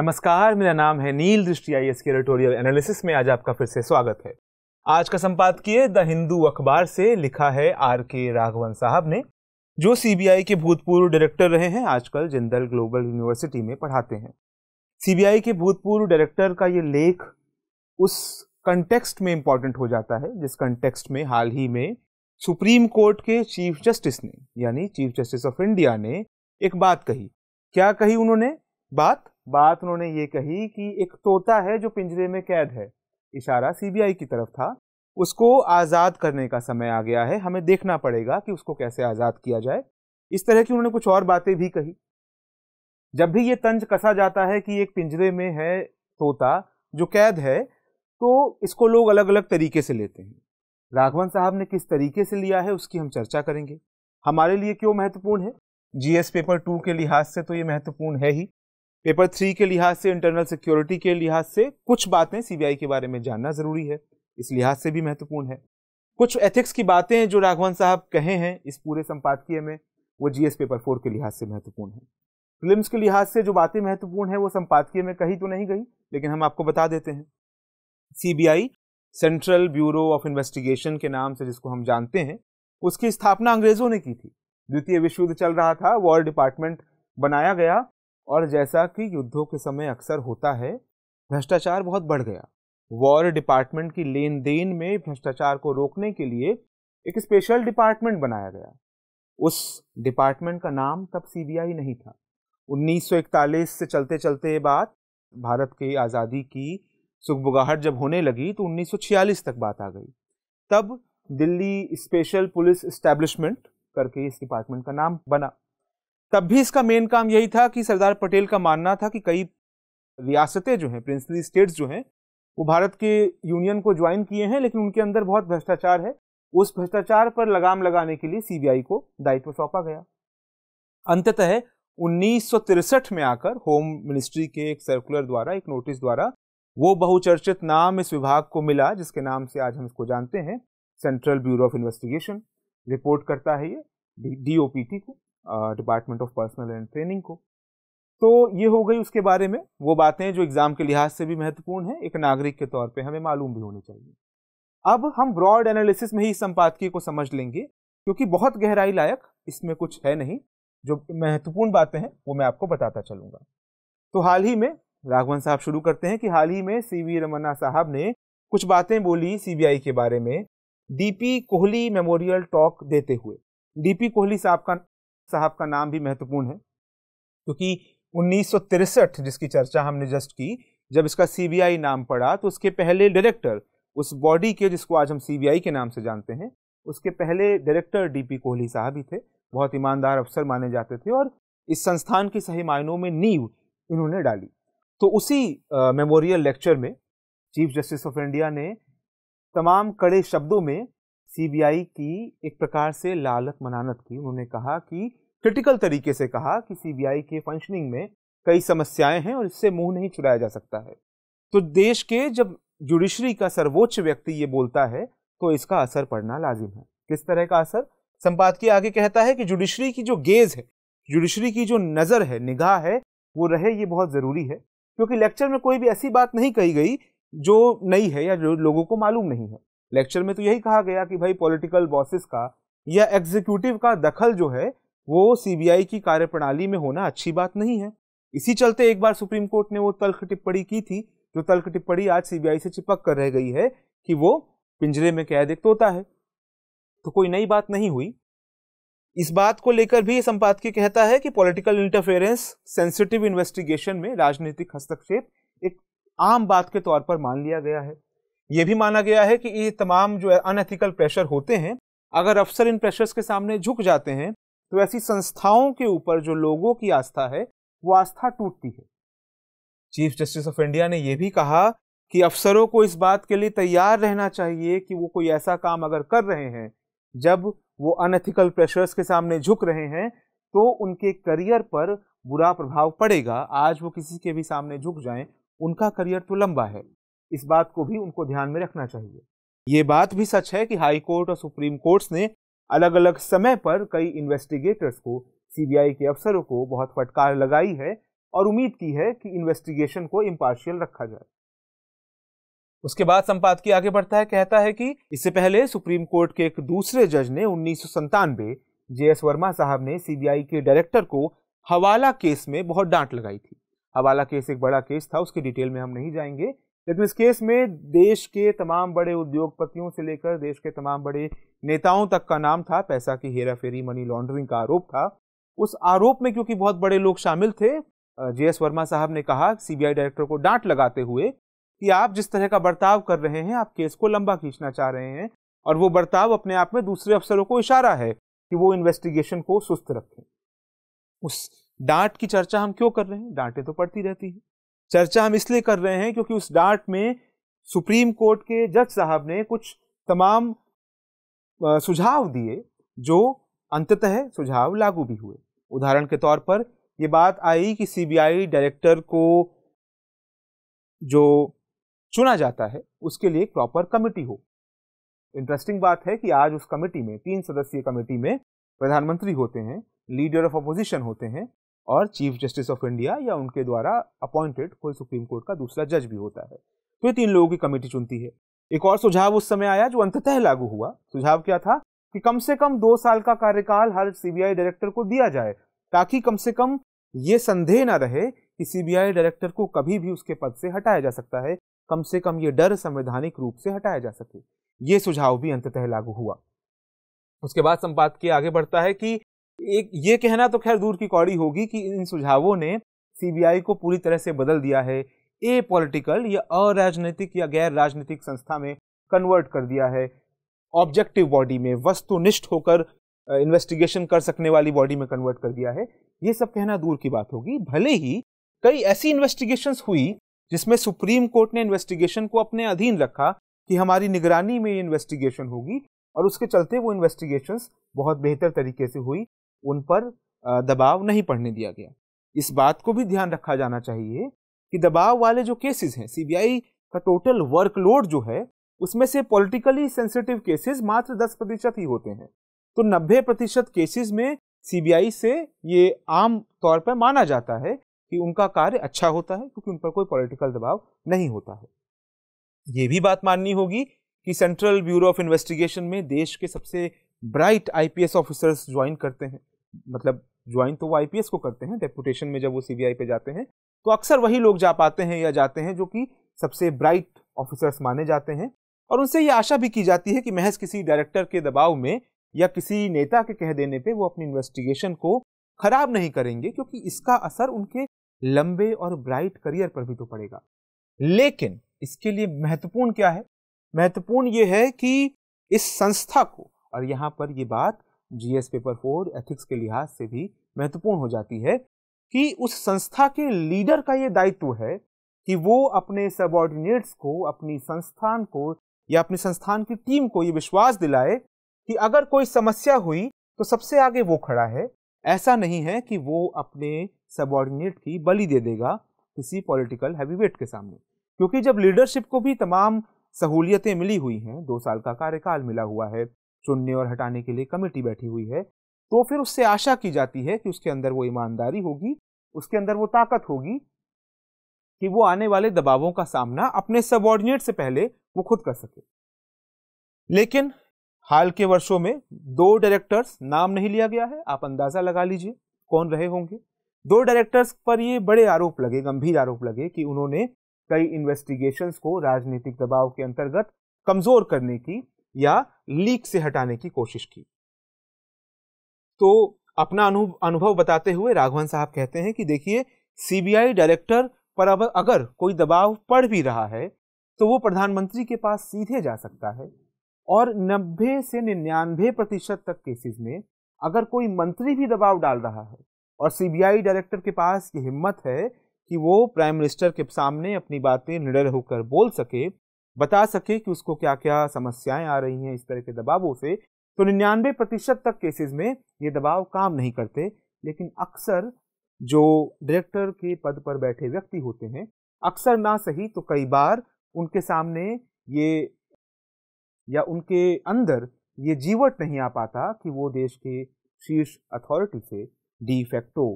नमस्कार मेरा नाम है नील दृष्टि आई एस के एडिटोरियल एनालिसिस में आज आपका फिर से स्वागत है आज का संपादकीय द हिंदू अखबार से लिखा है आर के राघवन साहब ने जो सीबीआई के भूतपूर्व डायरेक्टर रहे हैं आजकल जिंदल ग्लोबल यूनिवर्सिटी में पढ़ाते हैं सीबीआई के भूतपूर्व डायरेक्टर का ये लेख उस कंटेक्स्ट में इम्पॉर्टेंट हो जाता है जिस कंटेक्स्ट में हाल ही में सुप्रीम कोर्ट के चीफ जस्टिस ने यानी चीफ जस्टिस ऑफ इंडिया ने एक बात कही क्या कही उन्होंने बात बात उन्होंने ये कही कि एक तोता है जो पिंजरे में कैद है इशारा सीबीआई की तरफ था उसको आज़ाद करने का समय आ गया है हमें देखना पड़ेगा कि उसको कैसे आज़ाद किया जाए इस तरह की उन्होंने कुछ और बातें भी कही जब भी ये तंज कसा जाता है कि एक पिंजरे में है तोता जो कैद है तो इसको लोग अलग अलग तरीके से लेते हैं राघवन साहब ने किस तरीके से लिया है उसकी हम चर्चा करेंगे हमारे लिए क्यों महत्वपूर्ण है जीएस पेपर टू के लिहाज से तो ये महत्वपूर्ण है ही पेपर थ्री के लिहाज से इंटरनल सिक्योरिटी के लिहाज से कुछ बातें सीबीआई के बारे में जानना ज़रूरी है इस लिहाज से भी महत्वपूर्ण है कुछ एथिक्स की बातें जो राघवन साहब कहे हैं इस पूरे संपादकीय में वो जीएस पेपर फोर के लिहाज से महत्वपूर्ण है फिल्म के लिहाज से जो बातें महत्वपूर्ण है वो संपादकीय में कही तो नहीं गई लेकिन हम आपको बता देते हैं CBI Central Bureau of Investigation के नाम से जिसको हम जानते हैं उसकी स्थापना अंग्रेज़ों ने की थी द्वितीय विश्व युद्ध चल रहा था वॉर डिपार्टमेंट बनाया गया और जैसा कि युद्धों के समय अक्सर होता है भ्रष्टाचार बहुत बढ़ गया वॉर डिपार्टमेंट की लेन देन में भ्रष्टाचार को रोकने के लिए एक स्पेशल डिपार्टमेंट बनाया गया उस डिपार्टमेंट का नाम तब सीबीआई नहीं था 1941 से चलते चलते बात भारत की आज़ादी की सुखबुगाहट जब होने लगी तो 1946 तक बात आ गई तब दिल्ली स्पेशल पुलिस इस्टेब्लिशमेंट करके इस डिपार्टमेंट का नाम बना तब भी इसका मेन काम यही था कि सरदार पटेल का मानना था कि कई रियासतें जो हैं प्रिंसली स्टेट्स जो हैं वो भारत के यूनियन को ज्वाइन किए हैं लेकिन उनके अंदर बहुत भ्रष्टाचार है उस भ्रष्टाचार पर लगाम लगाने के लिए सीबीआई को दायित्व सौंपा गया अंततः उन्नीस में आकर होम मिनिस्ट्री के एक सर्कुलर द्वारा एक नोटिस द्वारा वो बहुचर्चित नाम इस विभाग को मिला जिसके नाम से आज हम इसको जानते हैं Central Bureau of Investigation report करता है ये डी को Department of Personnel and Training को तो ये हो गई उसके बारे में वो बातें जो एग्ज़ाम के लिहाज से भी महत्वपूर्ण है एक नागरिक के तौर पे हमें मालूम भी होनी चाहिए अब हम ब्रॉड एनालिसिस में ही इस संपादकीय को समझ लेंगे क्योंकि बहुत गहराई लायक इसमें कुछ है नहीं जो महत्वपूर्ण बातें हैं वो मैं आपको बताता चलूँगा तो हाल ही में राघवन साहब शुरू करते हैं कि हाल ही में सी वी रमन्ना साहब ने कुछ बातें बोली सी के बारे में डीपी कोहली मेमोरियल टॉक देते हुए डीपी कोहली साहब का साहब का नाम भी महत्वपूर्ण है क्योंकि उन्नीस जिसकी चर्चा हमने जस्ट की जब इसका सीबीआई नाम पड़ा तो उसके पहले डायरेक्टर उस बॉडी के जिसको आज हम सीबीआई के नाम से जानते हैं उसके पहले डायरेक्टर डीपी कोहली साहब ही थे बहुत ईमानदार अफसर माने जाते थे और इस संस्थान के सही मायनों में नींव इन्होंने डाली तो उसी मेमोरियल लेक्चर में चीफ जस्टिस ऑफ इंडिया ने तमाम कड़े शब्दों में सीबीआई की एक प्रकार से लालत मनानत की उन्होंने कहा कि क्रिटिकल तरीके से कहा कि सीबीआई के फंक्शनिंग में कई समस्याएं हैं और इससे मुंह नहीं छुड़ाया जा सकता है तो देश के जब जुडिशरी का सर्वोच्च व्यक्ति ये बोलता है तो इसका असर पड़ना लाजिम है किस तरह का असर संपादकीय आगे कहता है कि जुडिशरी की जो गेज है जुडिशरी की जो नज़र है निगाह है वो रहे ये बहुत ज़रूरी है क्योंकि लेक्चर में कोई भी ऐसी बात नहीं कही गई जो नई है या जो लोगों को मालूम नहीं है लेक्चर में तो यही कहा गया कि भाई पॉलिटिकल बॉसेस का या एग्जीक्यूटिव का दखल जो है वो सीबीआई की कार्यप्रणाली में होना अच्छी बात नहीं है इसी चलते एक बार सुप्रीम कोर्ट ने वो तल्ख टिप्पणी की थी जो तल्ख टिप्पणी आज सीबीआई से चिपक कर रह गई है कि वो पिंजरे में कैद एक तोता है तो कोई नई बात नहीं हुई इस बात को लेकर भी संपादकीय कहता है कि पॉलिटिकल इंटरफेरेंस सेंसिटिव इन्वेस्टिगेशन में राजनीतिक हस्तक्षेप एक आम बात के तौर पर मान लिया गया है ये भी माना गया है कि ये तमाम जो है अनएथिकल प्रेशर होते हैं अगर अफसर इन प्रेशर्स के सामने झुक जाते हैं तो ऐसी संस्थाओं के ऊपर जो लोगों की आस्था है वो आस्था टूटती है चीफ जस्टिस ऑफ इंडिया ने यह भी कहा कि अफसरों को इस बात के लिए तैयार रहना चाहिए कि वो कोई ऐसा काम अगर कर रहे हैं जब वो अनएथिकल प्रेशर्स के सामने झुक रहे हैं तो उनके करियर पर बुरा प्रभाव पड़ेगा आज वो किसी के भी सामने झुक जाएं उनका करियर तो लंबा है इस बात को भी उनको ध्यान में रखना चाहिए ये बात भी सच है कि हाई कोर्ट और सुप्रीम कोर्ट्स ने अलग अलग समय पर कई इन्वेस्टिगेटर्स को सीबीआई के अफसरों को बहुत फटकार लगाई है और उम्मीद की है कि इन्वेस्टिगेशन को इम्पार्शियल रखा जाए उसके बाद संपादकीय आगे बढ़ता है कहता है कि इससे पहले सुप्रीम कोर्ट के एक दूसरे जज ने उन्नीस सौ जे एस वर्मा साहब ने सीबीआई के डायरेक्टर को हवाला केस में बहुत डांट लगाई थी हवाला केस एक बड़ा केस था उसके डिटेल में हम नहीं जाएंगे लेकिन इस केस में देश के तमाम बड़े उद्योगपतियों से लेकर देश के तमाम बड़े नेताओं तक का नाम था पैसा की हेरा फेरी मनी लॉन्ड्रिंग का आरोप था उस आरोप में क्योंकि बहुत बड़े लोग शामिल थे जे एस वर्मा साहब ने कहा सीबीआई डायरेक्टर को डांट लगाते हुए कि आप जिस तरह का बर्ताव कर रहे हैं आप केस को लंबा खींचना चाह रहे हैं और वो बर्ताव अपने आप में दूसरे अफसरों को इशारा है कि वो इन्वेस्टिगेशन को सुस्त रखें उस डांट की चर्चा हम क्यों कर रहे हैं डांटे तो पड़ती रहती हैं चर्चा हम इसलिए कर रहे हैं क्योंकि उस डांट में सुप्रीम कोर्ट के जज साहब ने कुछ तमाम सुझाव दिए जो अंततः सुझाव लागू भी हुए उदाहरण के तौर पर ये बात आई कि सीबीआई डायरेक्टर को जो चुना जाता है उसके लिए एक प्रॉपर कमेटी हो इंटरेस्टिंग बात है कि आज उस कमेटी में तीन सदस्यीय कमेटी में प्रधानमंत्री होते हैं लीडर ऑफ अपोजिशन होते हैं और चीफ जस्टिस ऑफ इंडिया या उनके द्वारा अपॉइंटेड कोई सुप्रीम कोर्ट का दूसरा जज भी होता है तो ये तीन लोगों की कमेटी चुनती है एक और सुझाव उस समय आया जो अंततः लागू हुआ सुझाव क्या था कि कम से कम दो साल का कार्यकाल हर सीबीआई डायरेक्टर को दिया जाए ताकि कम से कम ये संदेह ना रहे कि सीबीआई डायरेक्टर को कभी भी उसके पद से हटाया जा सकता है कम से कम ये डर संवैधानिक रूप से हटाया जा सके ये सुझाव भी अंततः लागू हुआ उसके बाद संपादकीय आगे बढ़ता है कि एक ये कहना तो खैर दूर की कौड़ी होगी कि इन सुझावों ने सीबीआई को पूरी तरह से बदल दिया है ए पॉलिटिकल या अराजनीतिक या गैर राजनीतिक संस्था में कन्वर्ट कर दिया है ऑब्जेक्टिव बॉडी में वस्तुनिष्ठ होकर इन्वेस्टिगेशन कर सकने वाली बॉडी में कन्वर्ट कर दिया है ये सब कहना दूर की बात होगी भले ही कई ऐसी इन्वेस्टिगेशन हुई जिसमें सुप्रीम कोर्ट ने इन्वेस्टिगेशन को अपने अधीन रखा कि हमारी निगरानी में ये इन्वेस्टिगेशन होगी और उसके चलते वो इन्वेस्टिगेशंस बहुत बेहतर तरीके से हुई उन पर दबाव नहीं पढ़ने दिया गया इस बात को भी ध्यान रखा जाना चाहिए कि दबाव वाले जो केसेस हैं सीबीआई का टोटल वर्कलोड जो है उसमें से पॉलिटिकली सेंसिटिव केसेस मात्र 10 प्रतिशत ही होते हैं तो 90 प्रतिशत केसेस में सीबीआई से ये आम तौर पर माना जाता है कि उनका कार्य अच्छा होता है क्योंकि उन पर कोई पॉलिटिकल दबाव नहीं होता है ये भी बात माननी होगी कि सेंट्रल ब्यूरो ऑफ इन्वेस्टिगेशन में देश के सबसे ब्राइट आईपीएस ऑफिसर्स ज्वाइन करते हैं मतलब ज्वाइन तो वो आईपीएस को करते हैं डेपुटेशन में जब वो सी पे जाते हैं तो अक्सर वही लोग जा पाते हैं या जाते हैं जो कि सबसे ब्राइट ऑफिसर्स माने जाते हैं और उनसे ये आशा भी की जाती है कि महज किसी डायरेक्टर के दबाव में या किसी नेता के कह देने पे वो अपनी इन्वेस्टिगेशन को खराब नहीं करेंगे क्योंकि इसका असर उनके लंबे और ब्राइट करियर पर भी तो पड़ेगा लेकिन इसके लिए महत्वपूर्ण क्या है महत्वपूर्ण ये है कि इस संस्था को और यहाँ पर ये बात जीएस पेपर फोर एथिक्स के लिहाज से भी महत्वपूर्ण हो जाती है कि उस संस्था के लीडर का ये दायित्व है कि वो अपने सबॉर्डिनेट्स को अपनी संस्थान को या अपने संस्थान की टीम को ये विश्वास दिलाए कि अगर कोई समस्या हुई तो सबसे आगे वो खड़ा है ऐसा नहीं है कि वो अपने सबॉर्डिनेट की बलि दे देगा किसी पॉलिटिकल हैवीवेट के सामने क्योंकि जब लीडरशिप को भी तमाम सहूलियतें मिली हुई हैं दो साल का कार्यकाल मिला हुआ है चुनने और हटाने के लिए कमेटी बैठी हुई है तो फिर उससे आशा की जाती है कि उसके अंदर वो ईमानदारी होगी उसके अंदर वो ताकत होगी कि वो आने वाले दबावों का सामना अपने सबॉर्डिनेट से पहले वो खुद कर सके लेकिन हाल के वर्षों में दो डायरेक्टर्स नाम नहीं लिया गया है आप अंदाज़ा लगा लीजिए कौन रहे होंगे दो डायरेक्टर्स पर ये बड़े आरोप लगे गंभीर आरोप लगे कि उन्होंने कई इन्वेस्टिगेशंस को राजनीतिक दबाव के अंतर्गत कमज़ोर करने की या लीक से हटाने की कोशिश की तो अपना अनुभव बताते हुए राघवन साहब कहते हैं कि देखिए सीबीआई डायरेक्टर पर अब अगर कोई दबाव पड़ भी रहा है तो वो प्रधानमंत्री के पास सीधे जा सकता है और 90 से निन्यानवे प्रतिशत तक केसेस में अगर कोई मंत्री भी दबाव डाल रहा है और सीबीआई डायरेक्टर के पास ये हिम्मत है कि वो प्राइम मिनिस्टर के सामने अपनी बातें निडर होकर बोल सके बता सके कि उसको क्या क्या समस्याएं आ रही हैं इस तरह के दबावों से तो निन्यानवे प्रतिशत तक केसेस में ये दबाव काम नहीं करते लेकिन अक्सर जो डायरेक्टर के पद पर बैठे व्यक्ति होते हैं अक्सर ना सही तो कई बार उनके सामने ये या उनके अंदर ये जीवट नहीं आ पाता कि वो देश के शीर्ष अथॉरिटी से डिफेक्टो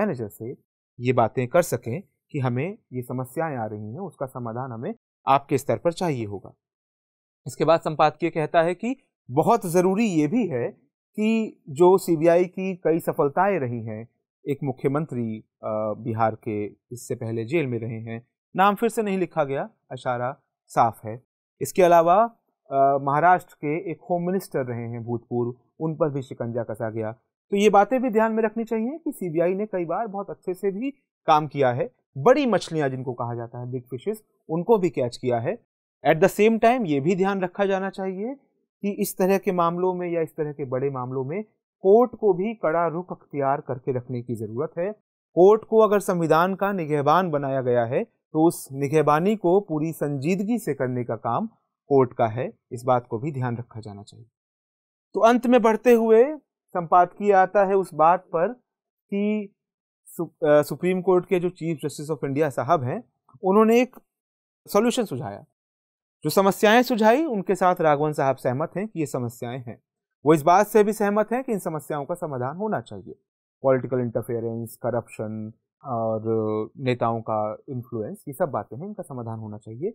मैनेजर से ये बातें कर सकें कि हमें ये समस्याएं आ रही हैं उसका समाधान हमें आपके स्तर पर चाहिए होगा इसके बाद संपादकीय कहता है कि बहुत ज़रूरी ये भी है कि जो सीबीआई की कई सफलताएं रही हैं एक मुख्यमंत्री बिहार के इससे पहले जेल में रहे हैं नाम फिर से नहीं लिखा गया अशारा साफ है इसके अलावा महाराष्ट्र के एक होम मिनिस्टर रहे हैं भूतपूर्व उन पर भी शिकंजा कसा गया तो ये बातें भी ध्यान में रखनी चाहिए कि सीबीआई ने कई बार बहुत अच्छे से भी काम किया है बड़ी मछलियां जिनको कहा जाता है बिग फिशेस उनको भी कैच किया है एट द सेम टाइम ये भी ध्यान रखा जाना चाहिए कि इस तरह के मामलों में या इस तरह के बड़े मामलों में कोर्ट को भी कड़ा रुख अख्तियार करके रखने की ज़रूरत है कोर्ट को अगर संविधान का निगहबान बनाया गया है तो उस निगहबानी को पूरी संजीदगी से करने का काम कोर्ट का है इस बात को भी ध्यान रखा जाना चाहिए तो अंत में बढ़ते हुए संपादकीय आता है उस बात पर कि सुप्रीम कोर्ट के जो चीफ जस्टिस ऑफ इंडिया साहब हैं उन्होंने एक सॉल्यूशन सुझाया जो समस्याएं सुझाई उनके साथ राघवन साहब सहमत हैं कि ये समस्याएं हैं वो इस बात से भी सहमत हैं कि इन समस्याओं का समाधान होना चाहिए पॉलिटिकल इंटरफेरेंस करप्शन और नेताओं का इन्फ्लुएंस ये सब बातें हैं इनका समाधान होना चाहिए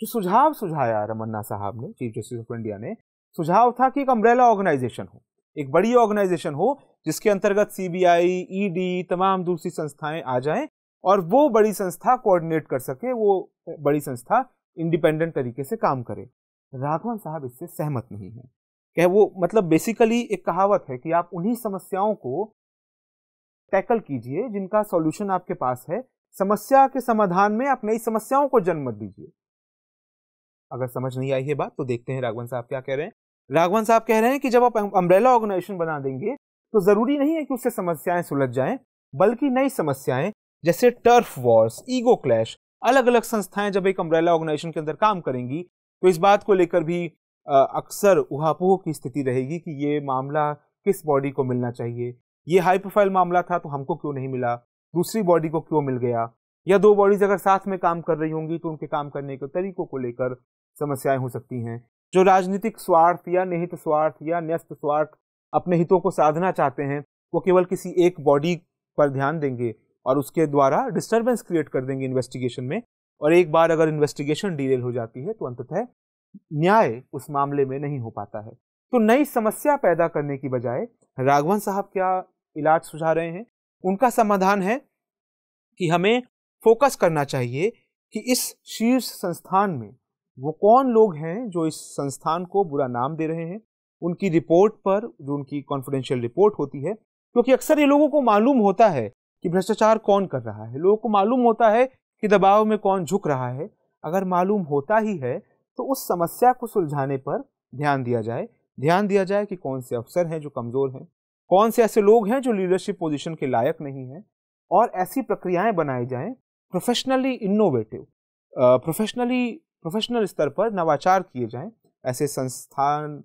जो सुझाव सुझाया रमन्ना साहब ने चीफ जस्टिस ऑफ इंडिया ने सुझाव था कि एक अम्ब्रेला ऑर्गेनाइजेशन हो एक बड़ी ऑर्गेनाइजेशन हो जिसके अंतर्गत सीबीआई ईडी e तमाम दूसरी संस्थाएं आ जाएं और वो बड़ी संस्था कोऑर्डिनेट कर सके वो बड़ी संस्था इंडिपेंडेंट तरीके से काम करे राघवन साहब इससे सहमत नहीं है कह वो मतलब बेसिकली एक कहावत है कि आप उन्हीं समस्याओं को टैकल कीजिए जिनका सॉल्यूशन आपके पास है समस्या के समाधान में आप नई समस्याओं को जन्म दीजिए अगर समझ नहीं आई है बात तो देखते हैं राघवन साहब क्या कह रहे हैं राघवन साहब कह रहे हैं कि जब आप अम्ब्रेला ऑर्गेनाइजेशन बना देंगे तो ज़रूरी नहीं है कि उससे समस्याएं सुलझ जाएं बल्कि नई समस्याएं जैसे टर्फ वॉर्स ईगो क्लैश अलग अलग संस्थाएं जब एक अम्ब्रेला ऑर्गेनाइजेशन के अंदर काम करेंगी तो इस बात को लेकर भी अक्सर उहापोह की स्थिति रहेगी कि ये मामला किस बॉडी को मिलना चाहिए ये हाई प्रोफाइल मामला था तो हमको क्यों नहीं मिला दूसरी बॉडी को क्यों मिल गया या दो बॉडीज अगर साथ में काम कर रही होंगी तो उनके काम करने के तरीकों को लेकर समस्याएं हो सकती हैं जो राजनीतिक स्वार्थ या निहित स्वार्थ या न्यस्त स्वार्थ अपने हितों को साधना चाहते हैं वो केवल किसी एक बॉडी पर ध्यान देंगे और उसके द्वारा डिस्टर्बेंस क्रिएट कर देंगे इन्वेस्टिगेशन में और एक बार अगर इन्वेस्टिगेशन डिलेल हो जाती है तो अंततः न्याय उस मामले में नहीं हो पाता है तो नई समस्या पैदा करने की बजाय राघवन साहब क्या इलाज सुझा रहे हैं उनका समाधान है कि हमें फोकस करना चाहिए कि इस शीर्ष संस्थान में वो कौन लोग हैं जो इस संस्थान को बुरा नाम दे रहे हैं उनकी रिपोर्ट पर जो उनकी कॉन्फिडेंशियल रिपोर्ट होती है क्योंकि अक्सर ये लोगों को मालूम होता है कि भ्रष्टाचार कौन कर रहा है लोगों को मालूम होता है कि दबाव में कौन झुक रहा है अगर मालूम होता ही है तो उस समस्या को सुलझाने पर ध्यान दिया जाए ध्यान दिया जाए कि कौन से अफसर हैं जो कमज़ोर हैं कौन से ऐसे लोग हैं जो लीडरशिप पोजीशन के लायक नहीं हैं और ऐसी प्रक्रियाएं बनाई जाएं प्रोफेशनली इनोवेटिव प्रोफेशनली प्रोफेशनल स्तर पर नवाचार किए जाएं ऐसे संस्थान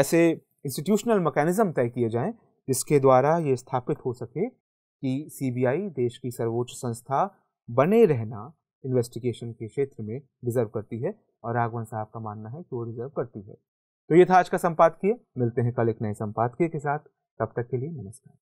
ऐसे इंस्टीट्यूशनल मैकेनिज्म तय किए जाएं जिसके द्वारा ये स्थापित हो सके कि सीबीआई देश की सर्वोच्च संस्था बने रहना इन्वेस्टिगेशन के क्षेत्र में डिजर्व करती है और राघवन साहब का मानना है कि वो डिजर्व करती है तो ये था आज का संपादकीय मिलते हैं कल एक नए संपादकीय के साथ तब तक के लिए नमस्कार